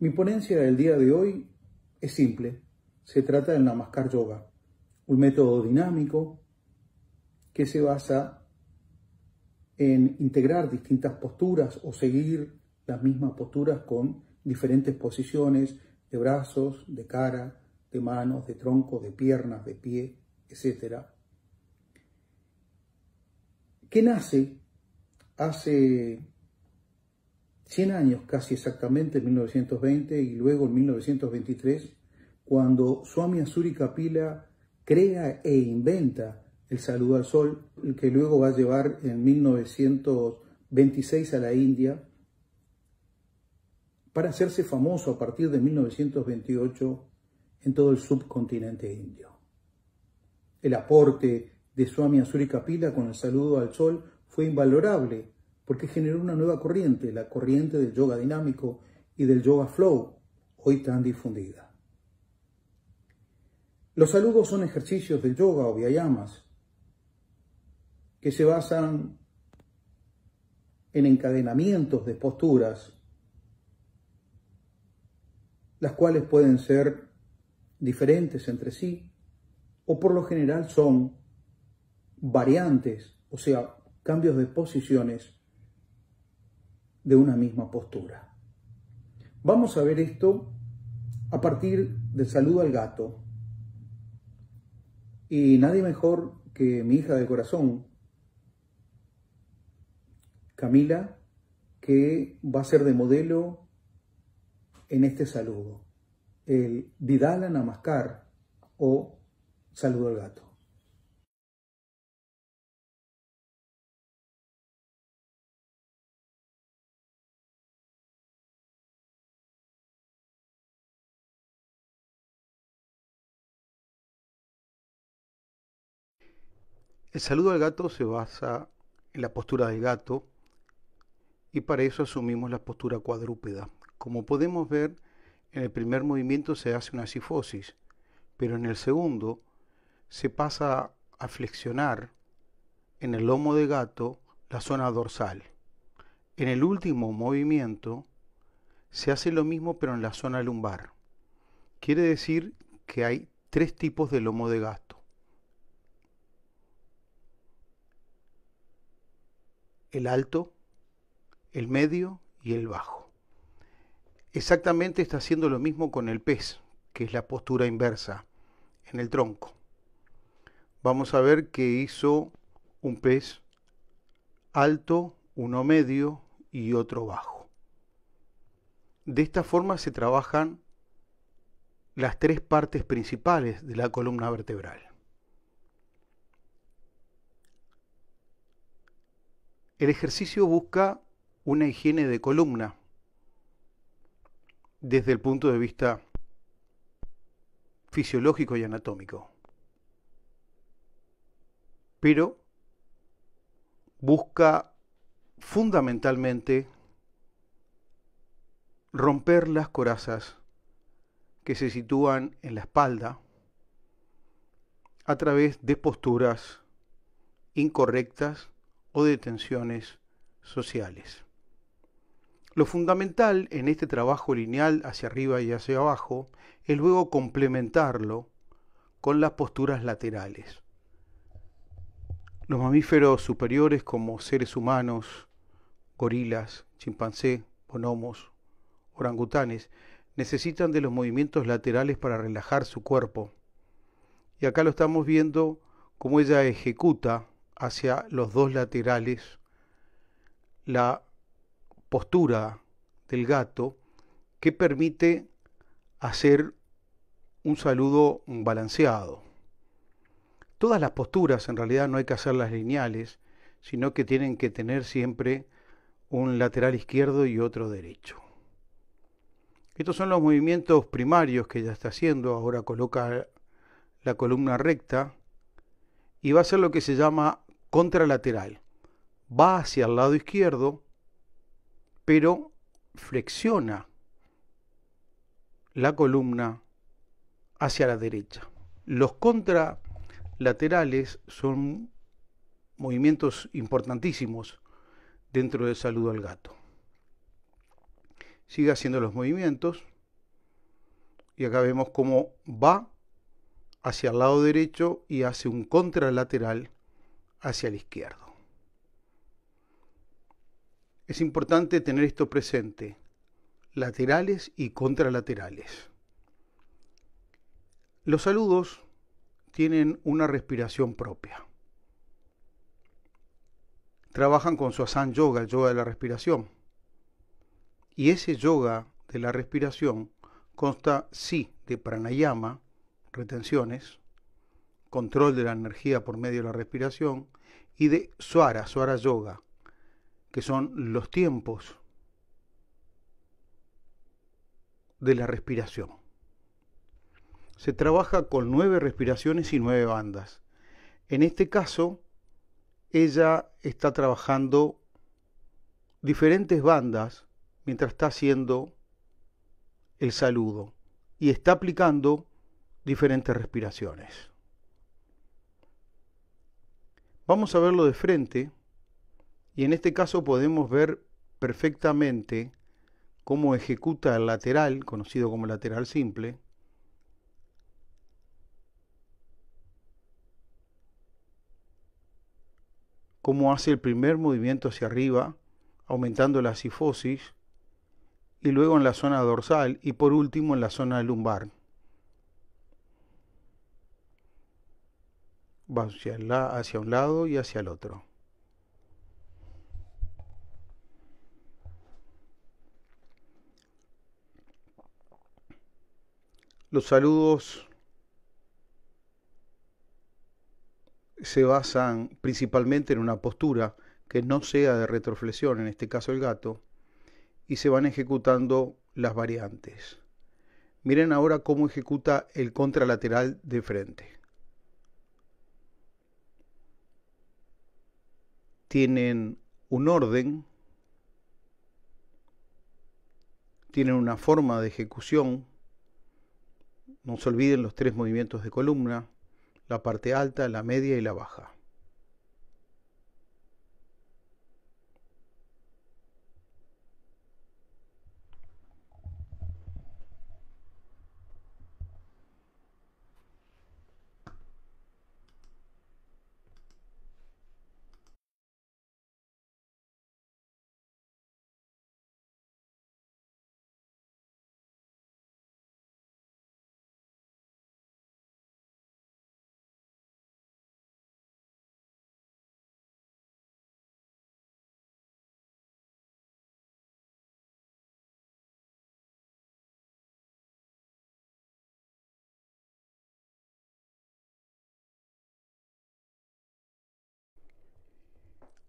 Mi ponencia del día de hoy es simple. Se trata del Namaskar Yoga, un método dinámico que se basa en integrar distintas posturas o seguir las mismas posturas con diferentes posiciones de brazos, de cara, de manos, de tronco, de piernas, de pie, etc. ¿Qué nace hace 100 años casi exactamente, en 1920 y luego en 1923, cuando Swami Azuri Kapila crea e inventa el saludo al sol, que luego va a llevar en 1926 a la India, para hacerse famoso a partir de 1928 en todo el subcontinente indio. El aporte de Swami Azuri Kapila con el saludo al sol fue invalorable porque generó una nueva corriente, la corriente del yoga dinámico y del yoga flow, hoy tan difundida. Los saludos son ejercicios de yoga o vyayamas que se basan en encadenamientos de posturas, las cuales pueden ser diferentes entre sí o por lo general son variantes, o sea, cambios de posiciones de una misma postura. Vamos a ver esto a partir del saludo al gato. Y nadie mejor que mi hija de corazón, Camila, que va a ser de modelo en este saludo, el Vidala Namaskar o saludo al gato. El saludo al gato se basa en la postura del gato y para eso asumimos la postura cuadrúpeda. Como podemos ver, en el primer movimiento se hace una sifosis, pero en el segundo se pasa a flexionar en el lomo de gato la zona dorsal. En el último movimiento se hace lo mismo pero en la zona lumbar. Quiere decir que hay tres tipos de lomo de gato. el alto, el medio y el bajo. Exactamente está haciendo lo mismo con el pez, que es la postura inversa, en el tronco. Vamos a ver que hizo un pez alto, uno medio y otro bajo. De esta forma se trabajan las tres partes principales de la columna vertebral. El ejercicio busca una higiene de columna desde el punto de vista fisiológico y anatómico. Pero busca fundamentalmente romper las corazas que se sitúan en la espalda a través de posturas incorrectas de tensiones sociales. Lo fundamental en este trabajo lineal hacia arriba y hacia abajo es luego complementarlo con las posturas laterales. Los mamíferos superiores como seres humanos, gorilas, chimpancé, bonomos, orangutanes, necesitan de los movimientos laterales para relajar su cuerpo. Y acá lo estamos viendo como ella ejecuta hacia los dos laterales la postura del gato que permite hacer un saludo balanceado. Todas las posturas en realidad no hay que hacerlas lineales, sino que tienen que tener siempre un lateral izquierdo y otro derecho. Estos son los movimientos primarios que ya está haciendo. Ahora coloca la columna recta y va a hacer lo que se llama contralateral. Va hacia el lado izquierdo, pero flexiona la columna hacia la derecha. Los contralaterales son movimientos importantísimos dentro del saludo al gato. Sigue haciendo los movimientos y acá vemos cómo va hacia el lado derecho y hace un contralateral hacia el izquierdo. Es importante tener esto presente, laterales y contralaterales. Los saludos tienen una respiración propia. Trabajan con su asan yoga, el yoga de la respiración. Y ese yoga de la respiración consta sí de pranayama, retenciones, control de la energía por medio de la respiración, y de suara suara Yoga, que son los tiempos de la respiración. Se trabaja con nueve respiraciones y nueve bandas. En este caso, ella está trabajando diferentes bandas mientras está haciendo el saludo y está aplicando diferentes respiraciones. Vamos a verlo de frente y en este caso podemos ver perfectamente cómo ejecuta el lateral, conocido como lateral simple. Cómo hace el primer movimiento hacia arriba, aumentando la sifosis, y luego en la zona dorsal y por último en la zona lumbar. hacia, hacia un lado y hacia el otro. Los saludos se basan principalmente en una postura que no sea de retroflexión, en este caso el gato, y se van ejecutando las variantes. Miren ahora cómo ejecuta el contralateral de frente. tienen un orden, tienen una forma de ejecución. No se olviden los tres movimientos de columna, la parte alta, la media y la baja.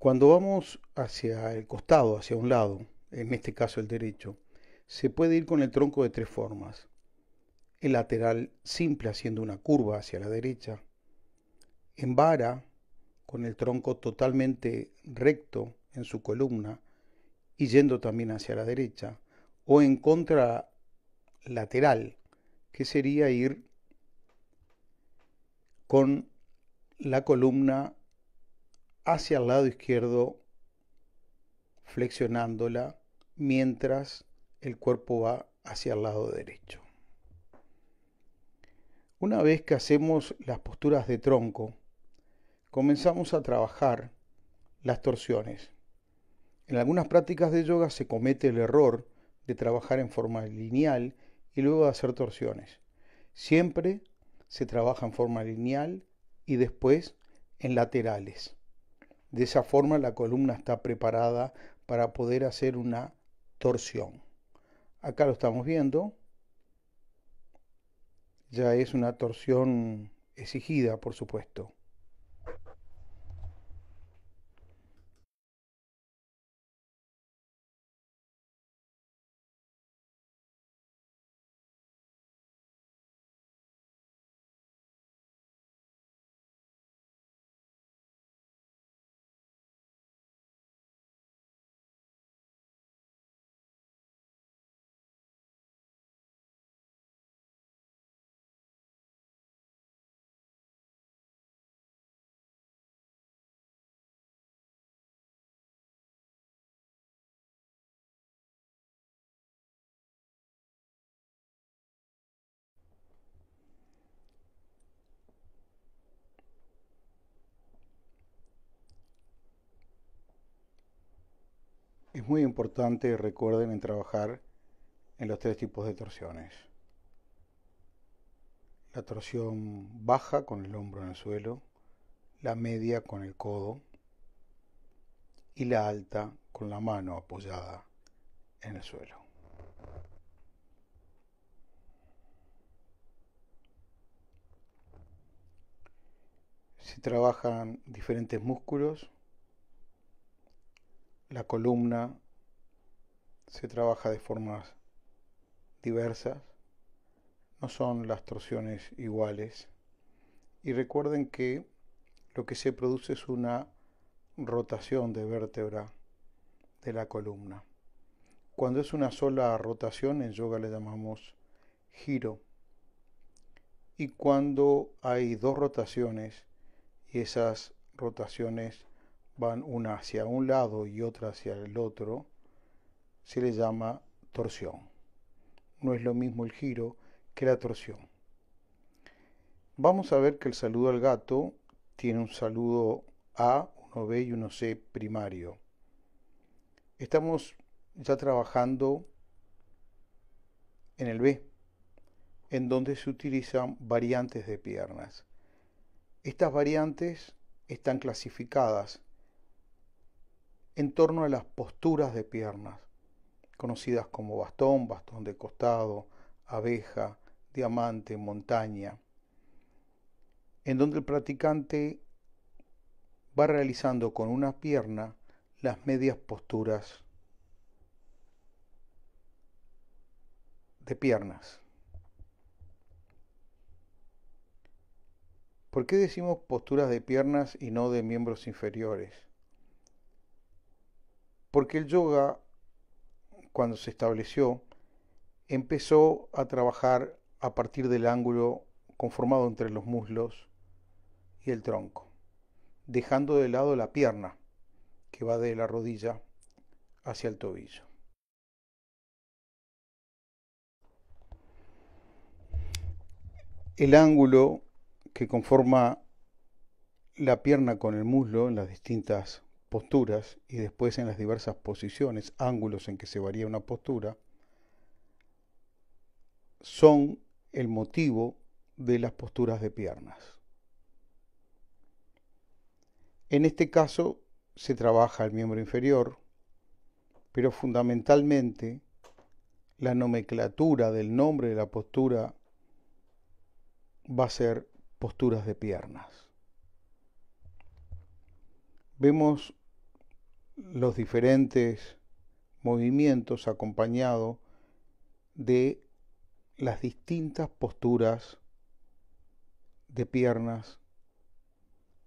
Cuando vamos hacia el costado, hacia un lado, en este caso el derecho, se puede ir con el tronco de tres formas. El lateral simple haciendo una curva hacia la derecha. En vara, con el tronco totalmente recto en su columna y yendo también hacia la derecha. O en contra lateral, que sería ir con la columna hacia el lado izquierdo, flexionándola mientras el cuerpo va hacia el lado derecho. Una vez que hacemos las posturas de tronco, comenzamos a trabajar las torsiones. En algunas prácticas de yoga se comete el error de trabajar en forma lineal y luego de hacer torsiones. Siempre se trabaja en forma lineal y después en laterales. De esa forma la columna está preparada para poder hacer una torsión. Acá lo estamos viendo. Ya es una torsión exigida, por supuesto. Es muy importante, recuerden, en trabajar en los tres tipos de torsiones. La torsión baja con el hombro en el suelo, la media con el codo y la alta con la mano apoyada en el suelo. Se trabajan diferentes músculos la columna se trabaja de formas diversas, no son las torsiones iguales. Y recuerden que lo que se produce es una rotación de vértebra de la columna. Cuando es una sola rotación, en yoga le llamamos giro. Y cuando hay dos rotaciones y esas rotaciones van una hacia un lado y otra hacia el otro, se le llama torsión. No es lo mismo el giro que la torsión. Vamos a ver que el saludo al gato tiene un saludo A, uno B y uno C primario. Estamos ya trabajando en el B, en donde se utilizan variantes de piernas. Estas variantes están clasificadas en torno a las posturas de piernas, conocidas como bastón, bastón de costado, abeja, diamante, montaña, en donde el practicante va realizando con una pierna las medias posturas de piernas. ¿Por qué decimos posturas de piernas y no de miembros inferiores? porque el yoga, cuando se estableció, empezó a trabajar a partir del ángulo conformado entre los muslos y el tronco, dejando de lado la pierna que va de la rodilla hacia el tobillo. El ángulo que conforma la pierna con el muslo en las distintas posturas y después en las diversas posiciones, ángulos en que se varía una postura, son el motivo de las posturas de piernas. En este caso se trabaja el miembro inferior, pero fundamentalmente la nomenclatura del nombre de la postura va a ser posturas de piernas. Vemos los diferentes movimientos acompañado de las distintas posturas de piernas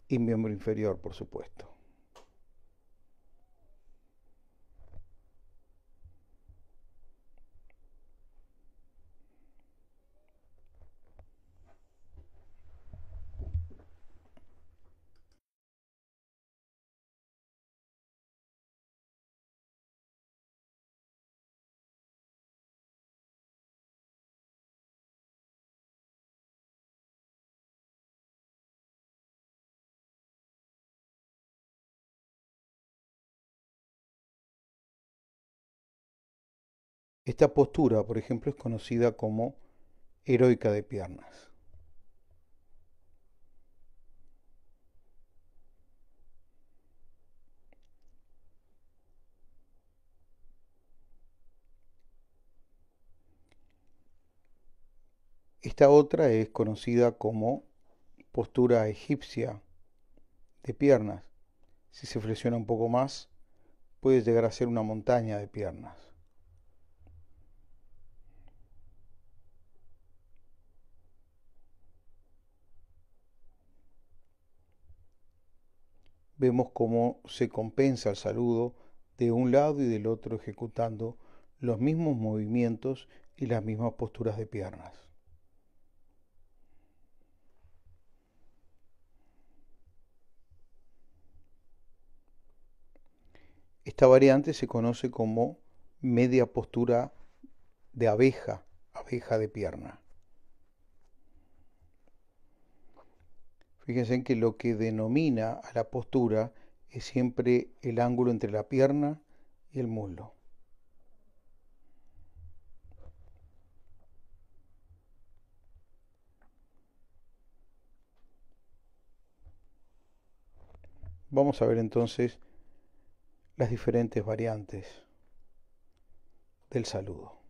y miembro inferior, por supuesto. Esta postura, por ejemplo, es conocida como heroica de piernas. Esta otra es conocida como postura egipcia de piernas. Si se flexiona un poco más, puede llegar a ser una montaña de piernas. vemos cómo se compensa el saludo de un lado y del otro ejecutando los mismos movimientos y las mismas posturas de piernas. Esta variante se conoce como media postura de abeja, abeja de pierna. Fíjense que lo que denomina a la postura es siempre el ángulo entre la pierna y el muslo. Vamos a ver entonces las diferentes variantes del saludo.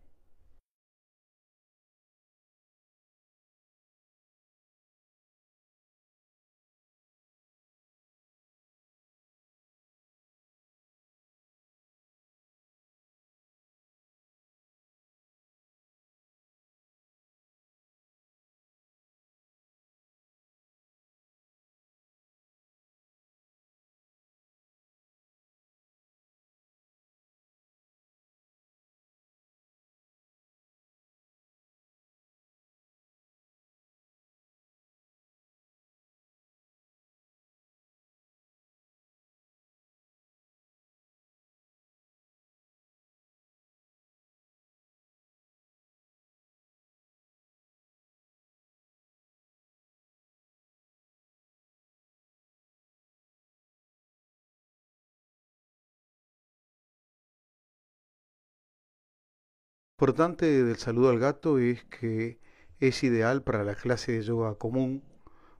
importante del saludo al gato es que es ideal para la clase de yoga común,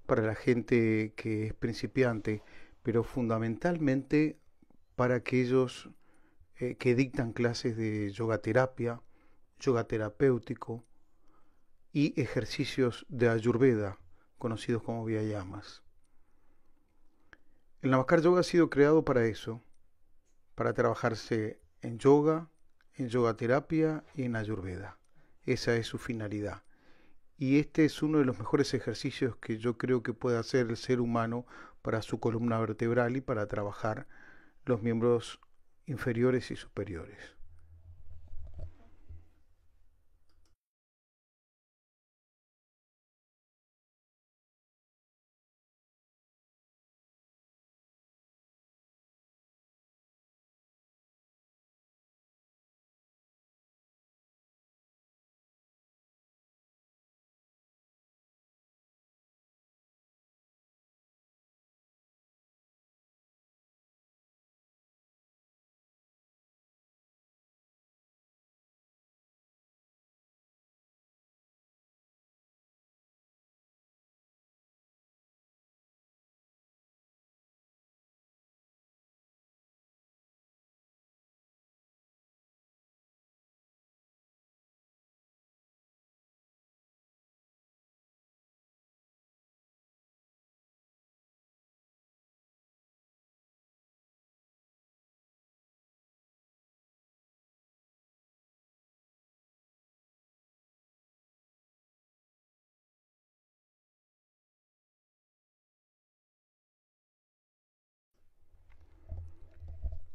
para la gente que es principiante, pero fundamentalmente para aquellos eh, que dictan clases de yoga terapia, yoga terapéutico y ejercicios de ayurveda, conocidos como viayamas. El Namaskar Yoga ha sido creado para eso, para trabajarse en yoga, en yoga terapia y en ayurveda. Esa es su finalidad. Y este es uno de los mejores ejercicios que yo creo que puede hacer el ser humano para su columna vertebral y para trabajar los miembros inferiores y superiores.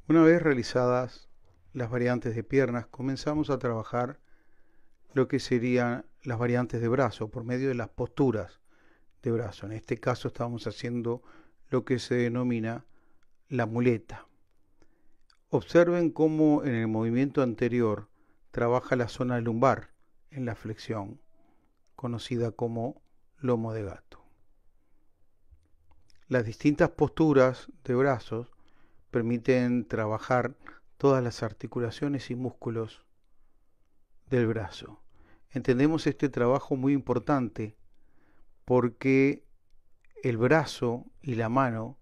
Una vez realizadas las variantes de piernas, comenzamos a trabajar lo que serían las variantes de brazo por medio de las posturas de brazo. En este caso estamos haciendo lo que se denomina la muleta. Observen cómo en el movimiento anterior trabaja la zona lumbar en la flexión, conocida como lomo de gato. Las distintas posturas de brazos permiten trabajar todas las articulaciones y músculos del brazo. Entendemos este trabajo muy importante porque el brazo y la mano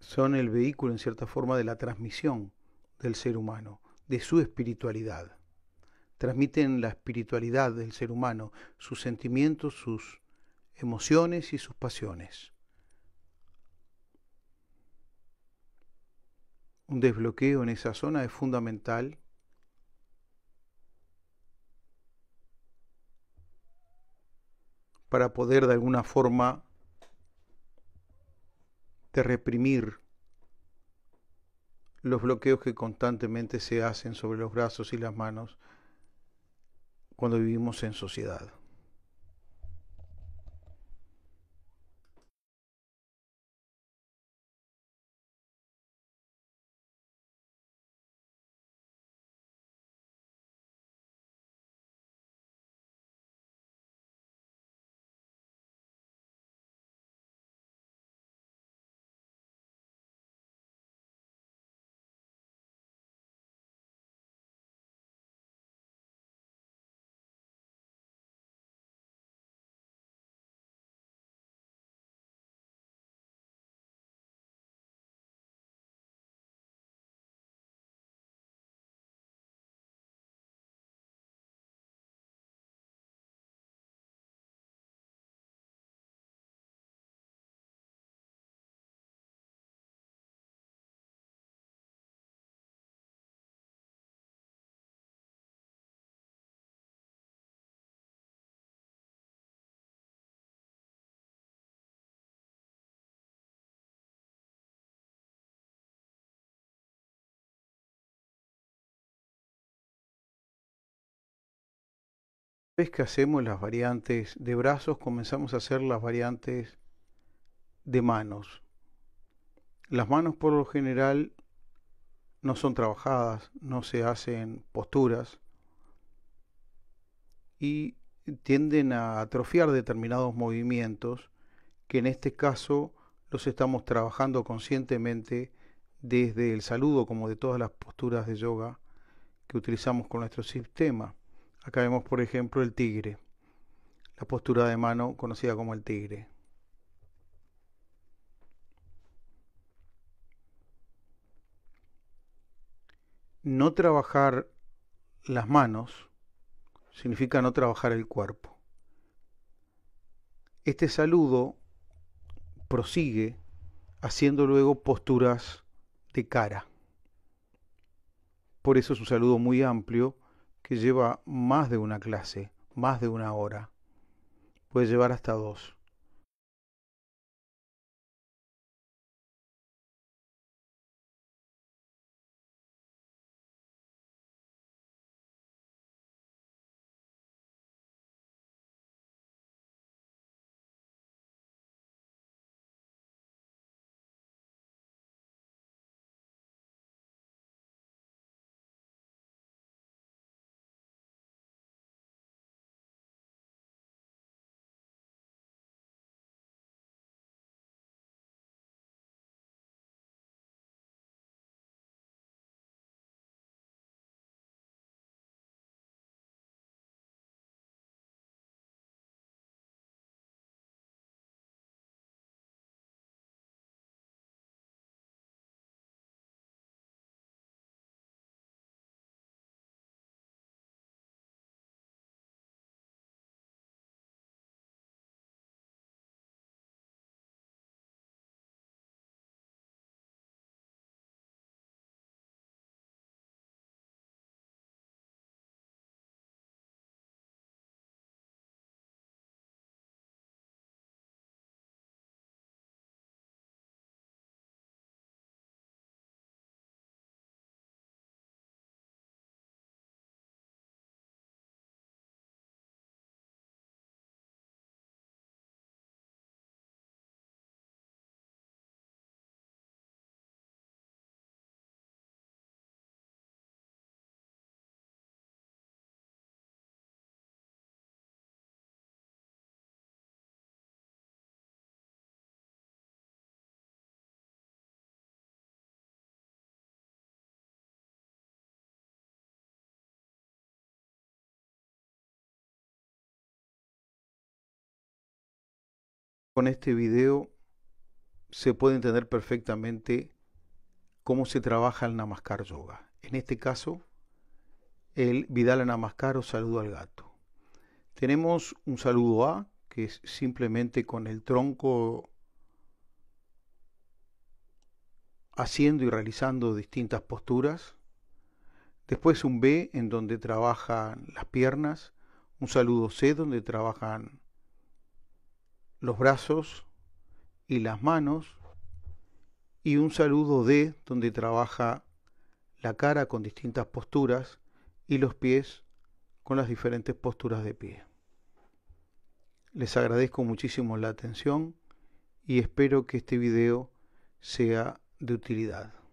son el vehículo en cierta forma de la transmisión del ser humano, de su espiritualidad. Transmiten la espiritualidad del ser humano, sus sentimientos, sus emociones y sus pasiones. un desbloqueo en esa zona es fundamental. para poder de alguna forma de reprimir los bloqueos que constantemente se hacen sobre los brazos y las manos cuando vivimos en sociedad. vez que hacemos las variantes de brazos, comenzamos a hacer las variantes de manos. Las manos por lo general no son trabajadas, no se hacen posturas y tienden a atrofiar determinados movimientos que en este caso los estamos trabajando conscientemente desde el saludo como de todas las posturas de yoga que utilizamos con nuestro sistema. Acá vemos, por ejemplo, el tigre, la postura de mano conocida como el tigre. No trabajar las manos significa no trabajar el cuerpo. Este saludo prosigue haciendo luego posturas de cara. Por eso es un saludo muy amplio que lleva más de una clase, más de una hora. Puede llevar hasta dos. con este video se puede entender perfectamente cómo se trabaja el Namaskar Yoga. En este caso, el Vidala Namaskar o saludo al gato. Tenemos un saludo A, que es simplemente con el tronco haciendo y realizando distintas posturas. Después un B, en donde trabajan las piernas. Un saludo C, donde trabajan los brazos y las manos y un saludo de donde trabaja la cara con distintas posturas y los pies con las diferentes posturas de pie. Les agradezco muchísimo la atención y espero que este video sea de utilidad.